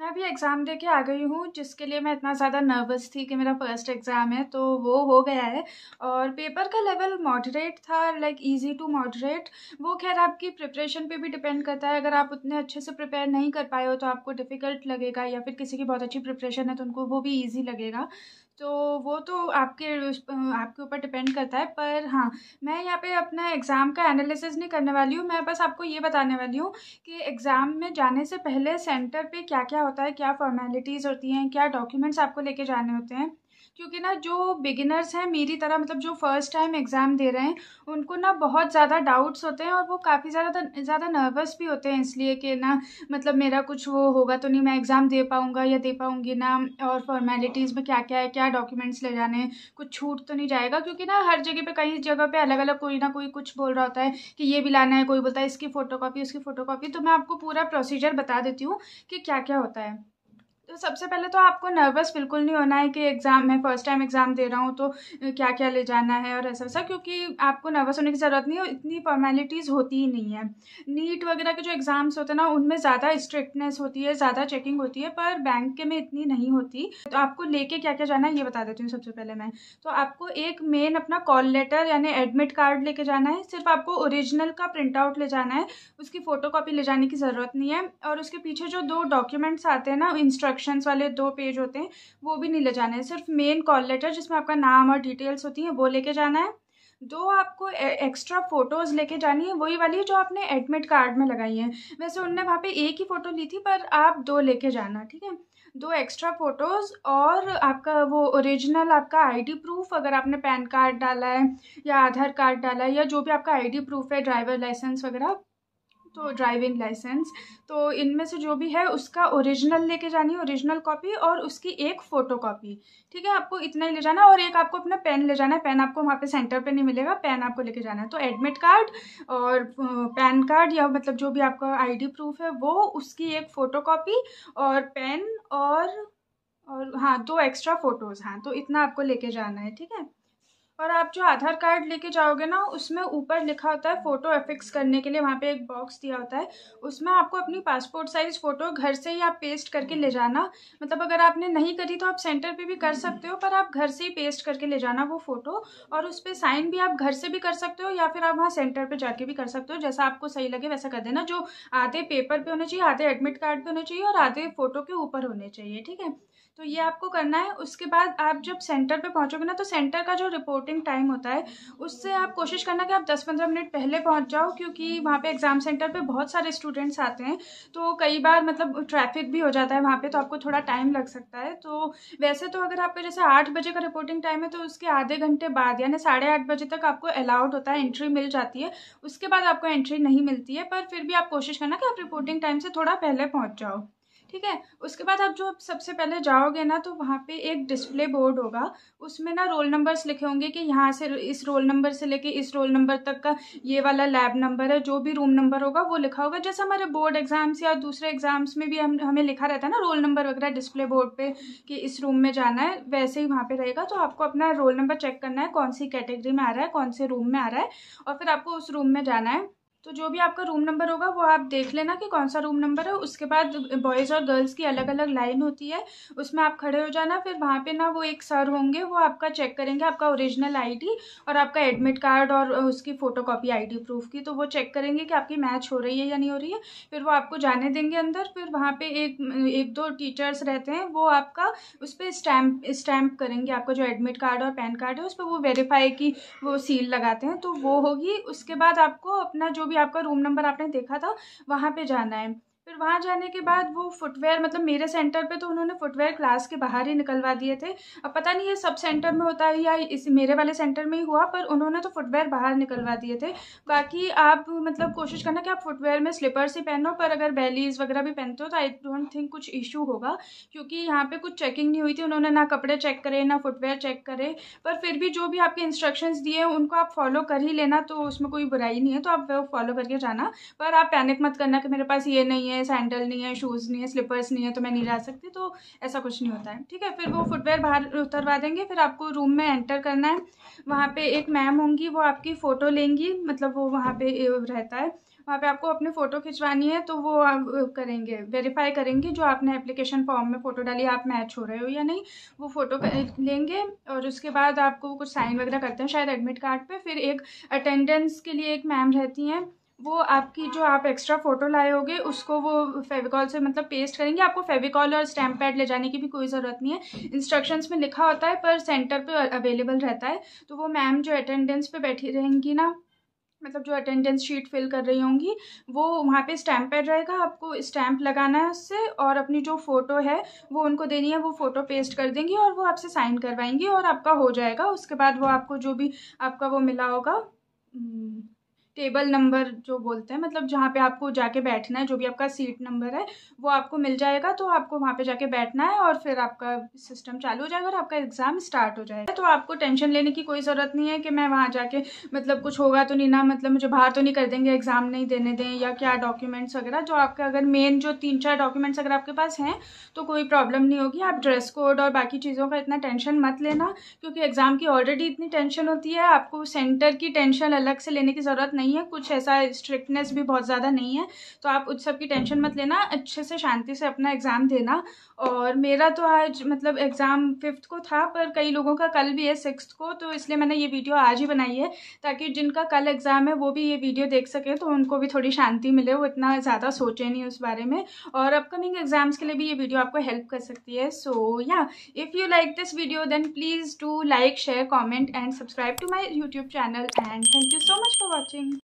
मैं अभी एग्ज़ाम दे के आ गई हूँ जिसके लिए मैं इतना ज़्यादा नर्वस थी कि मेरा फर्स्ट एग्ज़ाम है तो वो हो गया है और पेपर का लेवल मॉडरेट था लाइक इजी टू मॉडरेट वो खैर आपकी प्रिपरेशन पे भी डिपेंड करता है अगर आप उतने अच्छे से प्रिपेयर नहीं कर पाए हो तो आपको डिफ़िकल्ट लगेगा या फिर किसी की बहुत अच्छी प्रिपरेशन है तो उनको वो भी ईजी लगेगा तो वो तो आपके आपके ऊपर डिपेंड करता है पर हाँ मैं यहाँ पे अपना एग्ज़ाम का एनालिसिस नहीं करने वाली हूँ मैं बस आपको ये बताने वाली हूँ कि एग्ज़ाम में जाने से पहले सेंटर पे क्या क्या होता है क्या फॉर्मेलिटीज़ होती हैं क्या डॉक्यूमेंट्स आपको लेके जाने होते हैं क्योंकि ना जो बिगिनर्स हैं मेरी तरह मतलब जो फर्स्ट टाइम एग्ज़ाम दे रहे हैं उनको ना बहुत ज़्यादा डाउट्स होते हैं और वो काफ़ी ज़्यादा ज़्यादा नर्वस भी होते हैं इसलिए कि ना मतलब मेरा कुछ वो होगा तो नहीं मैं एग्ज़ाम दे पाऊँगा या दे पाऊँगी ना और फॉर्मेलिटीज़ में क्या क्या है क्या डॉक्यूमेंट्स ले जाने हैं कुछ छूट तो नहीं जाएगा क्योंकि ना हर जगह पर कहीं जगह पर अलग अलग कोई ना कोई कुछ बोल रहा होता है कि ये भी लाना है कोई बोलता है इसकी फ़ोटो उसकी फ़ोटो तो मैं आपको पूरा प्रोसीजर बता देती हूँ कि क्या क्या होता है तो सबसे पहले तो आपको नर्वस बिल्कुल नहीं होना है कि एग्ज़ाम मैं फ़र्स्ट टाइम एग्ज़ाम दे रहा हूँ तो क्या क्या ले जाना है और ऐसा वैसा क्योंकि आपको नर्वस होने की ज़रूरत नहीं है इतनी फॉर्मेलिटीज़ होती ही नहीं है नीट वगैरह के जो एग्ज़ाम्स होते हैं ना उनमें ज़्यादा स्ट्रिक्टनेस होती है ज़्यादा चेकिंग होती है पर बैंक के में इतनी नहीं होती तो आपको लेके क्या क्या जाना है ये बता देती हूँ सबसे पहले मैं तो आपको एक मेन अपना कॉल लेटर यानी एडमिट कार्ड लेके जाना है सिर्फ आपको ओरिजिनल का प्रिंट आउट ले जाना है उसकी फ़ोटो ले जाने की ज़रूरत नहीं है और उसके पीछे जो दो डॉक्यूमेंट्स आते हैं ना इंस्ट्रक्शन इंस्ट्रक्शंस वाले दो पेज होते हैं वो भी नहीं ले जाने हैं सिर्फ मेन कॉल लेटर जिसमें आपका नाम और डिटेल्स होती हैं वो लेके जाना है दो आपको एक्स्ट्रा फ़ोटोज़ लेके जानी है वही वाली जो आपने एडमिट कार्ड में लगाई है वैसे उनने वहाँ पे एक ही फ़ोटो ली थी पर आप दो लेके जाना ठीक है दो एक्स्ट्रा फ़ोटोज़ और आपका वो ओरिजिनल आपका आईडी प्रूफ अगर आपने पैन कार्ड डाला है या आधार कार्ड डाला है या जो भी आपका आईडी प्रूफ है ड्राइवर लाइसेंस वगैरह तो ड्राइविंग लाइसेंस तो इनमें से जो भी है उसका ओरिजिनल लेके जानी है ओरिजिनल कॉपी और उसकी एक फ़ोटो कॉपी ठीक है आपको इतना ही ले जाना है और एक आपको अपना पेन ले जाना है पेन आपको वहाँ पे सेंटर पे नहीं मिलेगा पेन आपको लेके जाना है तो एडमिट कार्ड और पैन कार्ड या मतलब जो भी आपका आई प्रूफ है वो उसकी एक फ़ोटो और पेन और और हाँ दो एक्स्ट्रा फ़ोटोज़ हाँ तो इतना आपको लेके जाना है ठीक है और आप जो आधार कार्ड लेके जाओगे ना उसमें ऊपर लिखा होता है फ़ोटो एफिक्स करने के लिए वहाँ पे एक बॉक्स दिया होता है उसमें आपको अपनी पासपोर्ट साइज़ फ़ोटो घर से ही आप पेस्ट करके ले जाना मतलब अगर आपने नहीं करी तो आप सेंटर पे भी कर सकते हो पर आप घर से ही पेस्ट करके ले जाना वो फ़ोटो और उस पर साइन भी आप घर से भी कर सकते हो या फिर आप वहाँ सेंटर पर जाके भी कर सकते हो जैसा आपको सही लगे वैसा कर देना जो आधे पेपर पर होने चाहिए आधे एडमिट कार्ड पर होने चाहिए और आधे फ़ोटो के ऊपर होने चाहिए ठीक है तो ये आपको करना है उसके बाद आप जब सेंटर पे पहुँचोगे ना तो सेंटर का जो रिपोर्टिंग टाइम होता है उससे आप कोशिश करना कि आप 10-15 मिनट पहले पहुँच जाओ क्योंकि वहाँ पे एग्ज़ाम सेंटर पे बहुत सारे स्टूडेंट्स आते हैं तो कई बार मतलब ट्रैफिक भी हो जाता है वहाँ पर तो आपको थोड़ा टाइम लग सकता है तो वैसे तो अगर आपका जैसे आठ बजे का रिपोर्टिंग टाइम है तो उसके आधे घंटे बाद यानी साढ़े बजे तक आपको अलाउड होता है एंट्री मिल जाती है उसके बाद आपको एंट्री नहीं मिलती है पर फिर भी आप कोशिश करना कि आप रिपोर्टिंग टाइम से थोड़ा पहले पहुँच जाओ ठीक है उसके बाद आप जो सबसे पहले जाओगे ना तो वहाँ पे एक डिस्प्ले बोर्ड होगा उसमें ना रोल नंबर्स लिखे होंगे कि यहाँ से इस रोल नंबर से लेके इस रोल नंबर तक का ये वाला लैब नंबर है जो भी रूम नंबर होगा वो लिखा होगा जैसे हमारे बोर्ड एग्ज़ाम्स या दूसरे एग्ज़ाम्स में भी हम हमें लिखा रहता है ना रोल नंबर वगैरह डिस्प्ले बोर्ड पर कि इस रूम में जाना है वैसे ही वहाँ पर रहेगा तो आपको अपना रोल नंबर चेक करना है कौन सी कैटेगरी में आ रहा है कौन से रूम में आ रहा है और फिर आपको उस रूम में जाना है तो जो भी आपका रूम नंबर होगा वो आप देख लेना कि कौन सा रूम नंबर है उसके बाद बॉयज़ और गर्ल्स की अलग अलग लाइन होती है उसमें आप खड़े हो जाना फिर वहाँ पे ना वो एक सर होंगे वो आपका चेक करेंगे आपका ओरिजिनल आईडी और आपका एडमिट कार्ड और उसकी फ़ोटोकॉपी आईडी प्रूफ की तो वो चेक करेंगे कि आपकी मैच हो रही है या नहीं हो रही है फिर वो आपको जाने देंगे अंदर फिर वहाँ पर एक एक दो टीचर्स रहते हैं वो आपका उस पर स्टैम्प स्टैम्प करेंगे आपका जो एडमिट कार्ड और पैन कार्ड है उस पर वो वेरीफाई की वो सील लगाते हैं तो वो होगी उसके बाद आपको अपना जो भी आपका रूम नंबर आपने देखा था वहाँ पर जाना है फिर वहाँ जाने के बाद वो फुटवेयर मतलब मेरे सेंटर पे तो उन्होंने फुटवेयर क्लास के बाहर ही निकलवा दिए थे अब पता नहीं ये सब सेंटर में होता है या इस मेरे वाले सेंटर में ही हुआ पर उन्होंने तो फुटवेयर बाहर निकलवा दिए थे बाकी आप मतलब कोशिश करना कि आप फुटवेयर में स्लीपर्स ही पहनो पर अगर बैलीज वगैरह भी पहनते हो तो आई डोंट थिंक कुछ इशू होगा क्योंकि यहाँ पर कुछ चेकिंग नहीं हुई थी उन्होंने ना कपड़े चेक करे ना फुटवेयर चेक करे पर फिर भी जो भी आपके इंस्ट्रक्शंस दिए हैं उनको आप फॉलो कर ही लेना तो उसमें कोई बुराई नहीं है तो आप फॉलो करके जाना पर आप पैनिक मत करना कि मेरे पास ये नहीं है है सैंडल नहीं है शूज़ नहीं है स्लीपर्स नहीं है तो मैं नहीं रह सकती तो ऐसा कुछ नहीं होता है ठीक है फिर वो फुटवेयर बाहर उतरवा देंगे फिर आपको रूम में एंटर करना है वहाँ पे एक मैम होंगी वो आपकी फ़ोटो लेंगी मतलब वो वहाँ पे रहता है वहाँ पे आपको अपने फ़ोटो खिंचवानी है तो वो करेंगे वेरीफाई करेंगे जो आपने एप्लीकेशन फॉर्म में फ़ोटो डाली आप मैच हो रहे हो या नहीं वो फ़ोटो लेंगे और उसके बाद आपको कुछ साइन वगैरह करते हैं शायद एडमिट कार्ड पे फिर एक अटेंडेंस के लिए एक मैम रहती हैं वो आपकी जो आप एक्स्ट्रा फ़ोटो लाए होगे उसको वो फेविकॉल से मतलब पेस्ट करेंगे आपको फेविकॉल और स्टैम्प पैड ले जाने की भी कोई ज़रूरत नहीं है इंस्ट्रक्शंस में लिखा होता है पर सेंटर पे अवेलेबल रहता है तो वो मैम जो अटेंडेंस पे बैठी रहेंगी ना मतलब जो अटेंडेंस शीट फिल कर रही होंगी वो वहाँ पे स्टैम्प पैड रहेगा आपको स्टैम्प लगाना है उससे और अपनी जो फ़ोटो है वो उनको देनी है वो फ़ोटो पेस्ट कर देंगी और वो आपसे साइन करवाएंगी और आपका हो जाएगा उसके बाद वो आपको जो भी आपका वो मिला होगा हम्म, टेबल नंबर जो बोलते हैं मतलब जहाँ पे आपको जाके बैठना है जो भी आपका सीट नंबर है वो आपको मिल जाएगा तो आपको वहाँ पे जाके बैठना है और फिर आपका सिस्टम चालू हो जाएगा और आपका एग्ज़ाम स्टार्ट हो जाएगा तो आपको टेंशन लेने की कोई ज़रूरत नहीं है कि मैं वहाँ जाके मतलब कुछ होगा तो नहीं ना मतलब मुझे बाहर तो नहीं कर देंगे एग्ज़ाम नहीं देने दें या क्या डॉक्यूमेंट्स वगैरह जो तो आपका अगर मेन जो तीन चार डॉक्यूमेंट्स अगर आपके पास हैं तो कोई प्रॉब्लम नहीं होगी आप ड्रेस कोड और बाकी चीज़ों का इतना टेंशन मत लेना क्योंकि एग्ज़ाम की ऑलरेडी इतनी टेंशन होती है आपको सेंटर की टेंशन अलग से लेने की ज़रूरत नहीं है कुछ ऐसा स्ट्रिक्टनेस भी बहुत ज़्यादा नहीं है तो आप उस सब की टेंशन मत लेना अच्छे से शांति से अपना एग्ज़ाम देना और मेरा तो आज मतलब एग्ज़ाम फिफ्थ को था पर कई लोगों का कल भी है सिक्स को तो इसलिए मैंने ये वीडियो आज ही बनाई है ताकि जिनका कल एग्ज़ाम है वो भी ये वीडियो देख सकें तो उनको भी थोड़ी शांति मिले वो इतना ज़्यादा सोचे नहीं उस बारे में और अपकमिंग एग्ज़ाम्स के लिए भी ये वीडियो आपको हेल्प कर सकती है सो या if you like this video then please do like share comment and subscribe to my YouTube channel and thank you so much for watching